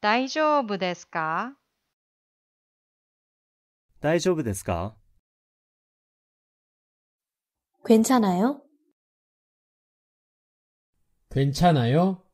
大丈夫 데스까? 大丈夫 데스까? 괜찮아요? 괜찮아요?